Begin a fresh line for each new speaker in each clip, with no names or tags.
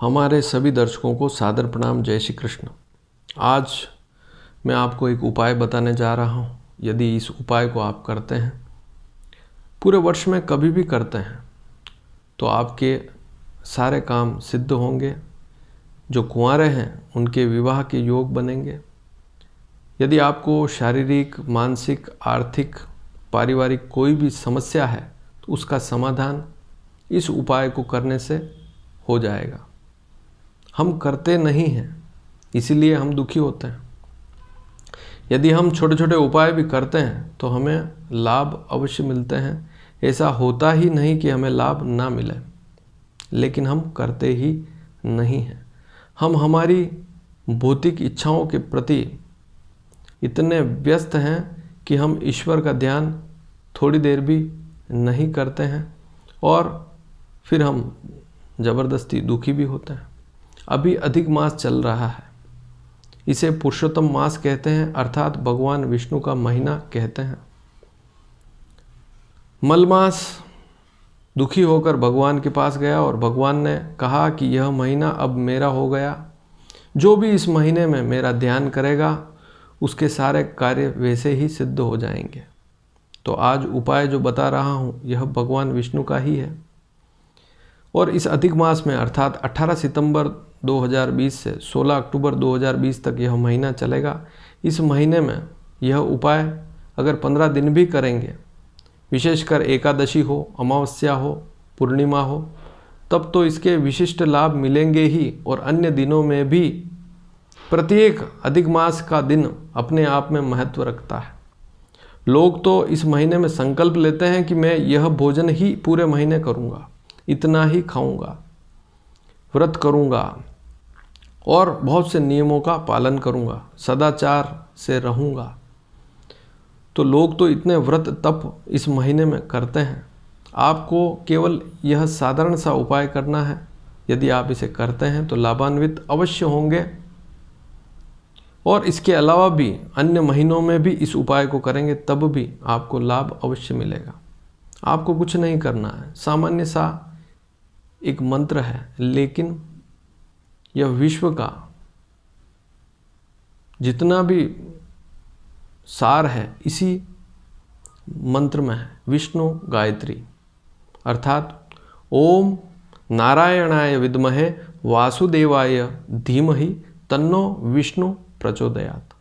हमारे सभी दर्शकों को सादर प्रणाम जय श्री कृष्ण आज मैं आपको एक उपाय बताने जा रहा हूँ यदि इस उपाय को आप करते हैं पूरे वर्ष में कभी भी करते हैं तो आपके सारे काम सिद्ध होंगे जो कुंवारे हैं उनके विवाह के योग बनेंगे यदि आपको शारीरिक मानसिक आर्थिक पारिवारिक कोई भी समस्या है तो उसका समाधान इस उपाय को करने से हो जाएगा हम करते नहीं हैं इसीलिए हम दुखी होते हैं यदि हम छोटे छोटे उपाय भी करते हैं तो हमें लाभ अवश्य मिलते हैं ऐसा होता ही नहीं कि हमें लाभ ना मिले लेकिन हम करते ही नहीं हैं हम हमारी भौतिक इच्छाओं के प्रति इतने व्यस्त हैं कि हम ईश्वर का ध्यान थोड़ी देर भी नहीं करते हैं और फिर हम ज़बरदस्ती दुखी भी होते हैं अभी अधिक मास चल रहा है इसे पुरुषोत्तम मास कहते हैं अर्थात भगवान विष्णु का महीना कहते हैं मलमास दुखी होकर भगवान के पास गया और भगवान ने कहा कि यह महीना अब मेरा हो गया जो भी इस महीने में मेरा ध्यान करेगा उसके सारे कार्य वैसे ही सिद्ध हो जाएंगे तो आज उपाय जो बता रहा हूँ यह भगवान विष्णु का ही है और इस अधिक मास में अर्थात 18 सितंबर 2020 से 16 अक्टूबर 2020 तक यह महीना चलेगा इस महीने में यह उपाय अगर 15 दिन भी करेंगे विशेषकर एकादशी हो अमावस्या हो पूर्णिमा हो तब तो इसके विशिष्ट लाभ मिलेंगे ही और अन्य दिनों में भी प्रत्येक अधिक मास का दिन अपने आप में महत्व रखता है लोग तो इस महीने में संकल्प लेते हैं कि मैं यह भोजन ही पूरे महीने करूँगा इतना ही खाऊँगा व्रत करूँगा और बहुत से नियमों का पालन करूँगा सदाचार से रहूँगा तो लोग तो इतने व्रत तप इस महीने में करते हैं आपको केवल यह साधारण सा उपाय करना है यदि आप इसे करते हैं तो लाभान्वित अवश्य होंगे और इसके अलावा भी अन्य महीनों में भी इस उपाय को करेंगे तब भी आपको लाभ अवश्य मिलेगा आपको कुछ नहीं करना है सामान्य सा एक मंत्र है लेकिन यह विश्व का जितना भी सार है इसी मंत्र में है विष्णु गायत्री अर्थात ओम नारायणाय विद्महे वासुदेवाय धीमहि तन्नो विष्णु प्रचोदयात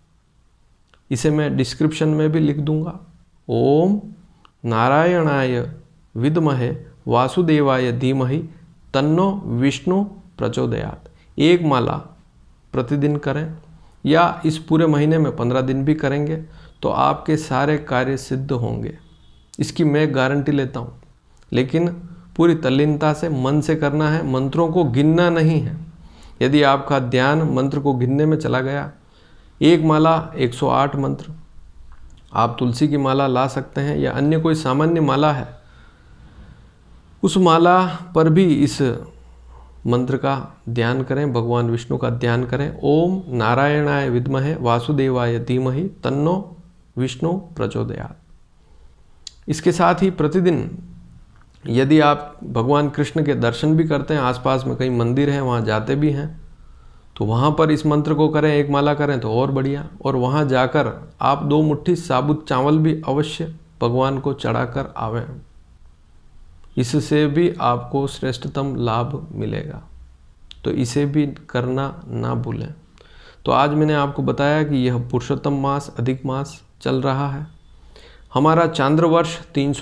इसे मैं डिस्क्रिप्शन में भी लिख दूंगा ओम नारायणाय विद्महे वासुदेवाय धीमहि तन्नो विष्णु प्रचोदयात एक माला प्रतिदिन करें या इस पूरे महीने में पंद्रह दिन भी करेंगे तो आपके सारे कार्य सिद्ध होंगे इसकी मैं गारंटी लेता हूँ लेकिन पूरी तल्लीनता से मन से करना है मंत्रों को गिनना नहीं है यदि आपका ध्यान मंत्र को गिनने में चला गया एक माला 108 मंत्र आप तुलसी की माला ला सकते हैं या अन्य कोई सामान्य माला है उस माला पर भी इस मंत्र का ध्यान करें भगवान विष्णु का ध्यान करें ओम नारायणाय विद्महे वासुदेवाय धीमहि तन्नो विष्णु प्रचोदयात इसके साथ ही प्रतिदिन यदि आप भगवान कृष्ण के दर्शन भी करते हैं आसपास में कई मंदिर हैं वहाँ जाते भी हैं तो वहाँ पर इस मंत्र को करें एक माला करें तो और बढ़िया और वहाँ जाकर आप दो मुट्ठी साबुत चावल भी अवश्य भगवान को चढ़ाकर आवें इससे भी आपको श्रेष्ठतम लाभ मिलेगा तो इसे भी करना ना भूलें तो आज मैंने आपको बताया कि यह पुरुषोत्तम मास अधिक मास चल रहा है हमारा चांद्र वर्ष तीन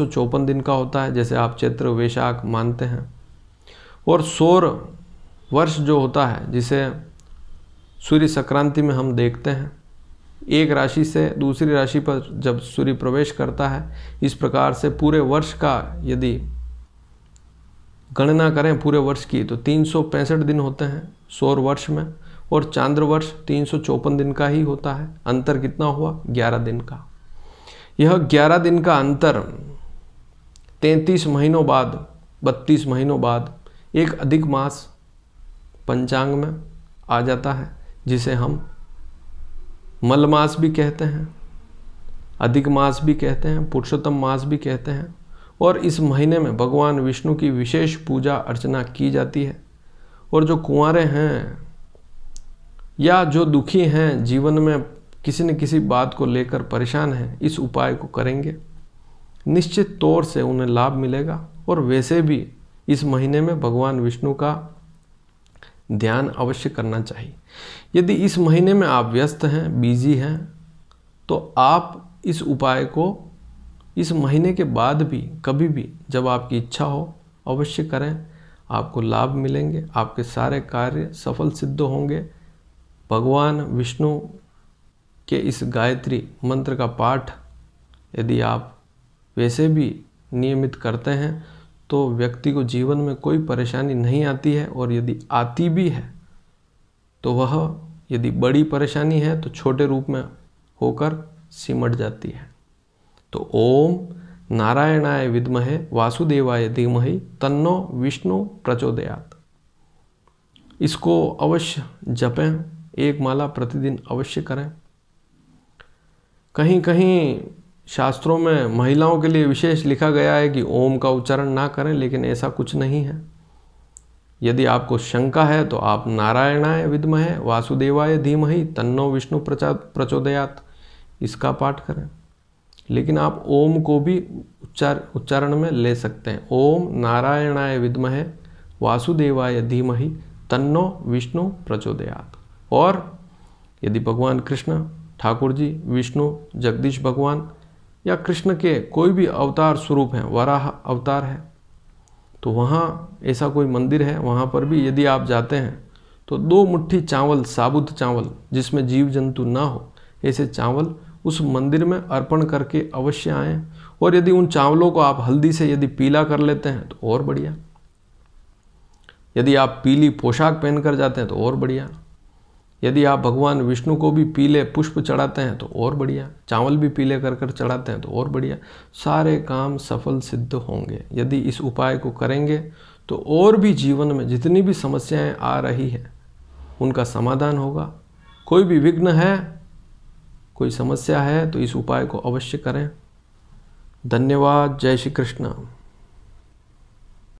दिन का होता है जैसे आप चैत्र वैशाख मानते हैं और सौर वर्ष जो होता है जिसे सूर्य संक्रांति में हम देखते हैं एक राशि से दूसरी राशि पर जब सूर्य प्रवेश करता है इस प्रकार से पूरे वर्ष का यदि गणना करें पूरे वर्ष की तो तीन दिन होते हैं सौर वर्ष में और चांद्र वर्ष तीन दिन का ही होता है अंतर कितना हुआ ग्यारह दिन का यह ग्यारह दिन का अंतर तैतीस महीनों बाद बत्तीस महीनों बाद एक अधिक मास पंचांग में आ जाता है जिसे हम मलमास भी कहते हैं अधिक मास भी कहते हैं पुरुषोत्तम मास भी कहते हैं और इस महीने में भगवान विष्णु की विशेष पूजा अर्चना की जाती है और जो कुंवरे हैं या जो दुखी हैं जीवन में किसी न किसी बात को लेकर परेशान हैं इस उपाय को करेंगे निश्चित तौर से उन्हें लाभ मिलेगा और वैसे भी इस महीने में भगवान विष्णु का ध्यान अवश्य करना चाहिए यदि इस महीने में आप व्यस्त हैं बिजी हैं तो आप इस उपाय को इस महीने के बाद भी कभी भी जब आपकी इच्छा हो अवश्य करें आपको लाभ मिलेंगे आपके सारे कार्य सफल सिद्ध होंगे भगवान विष्णु के इस गायत्री मंत्र का पाठ यदि आप वैसे भी नियमित करते हैं तो व्यक्ति को जीवन में कोई परेशानी नहीं आती है और यदि आती भी है तो वह यदि बड़ी परेशानी है तो छोटे रूप में होकर सिमट जाती है तो ओम नारायणाय विद्महे वासुदेवाय धीमहे तन्नो विष्णु प्रचोदयात इसको अवश्य जपें एक माला प्रतिदिन अवश्य करें कहीं कहीं शास्त्रों में महिलाओं के लिए विशेष लिखा गया है कि ओम का उच्चारण ना करें लेकिन ऐसा कुछ नहीं है यदि आपको शंका है तो आप नारायणाय विद्महे वासुदेवाय धीमहि तन्नो विष्णु प्रचोदयात इसका पाठ करें लेकिन आप ओम को भी उच्चार उच्चारण में ले सकते हैं ओम नारायणाय विद्महे वासुदेवाय धीमहि तन्नो विष्णु प्रचोदयात और यदि भगवान कृष्ण ठाकुर जी विष्णु जगदीश भगवान या कृष्ण के कोई भी अवतार स्वरूप हैं वराह अवतार है तो वहाँ ऐसा कोई मंदिर है वहाँ पर भी यदि आप जाते हैं तो दो मुट्ठी चावल साबुत चावल जिसमें जीव जंतु ना हो ऐसे चावल उस मंदिर में अर्पण करके अवश्य आएँ और यदि उन चावलों को आप हल्दी से यदि पीला कर लेते हैं तो और बढ़िया यदि आप पीली पोशाक पहन कर जाते हैं तो और बढ़िया यदि आप भगवान विष्णु को भी पीले पुष्प चढ़ाते हैं तो और बढ़िया चावल भी पीले कर कर चढ़ाते हैं तो और बढ़िया सारे काम सफल सिद्ध होंगे यदि इस उपाय को करेंगे तो और भी जीवन में जितनी भी समस्याएं आ रही हैं उनका समाधान होगा कोई भी विघ्न है कोई समस्या है तो इस उपाय को अवश्य करें धन्यवाद जय श्री कृष्ण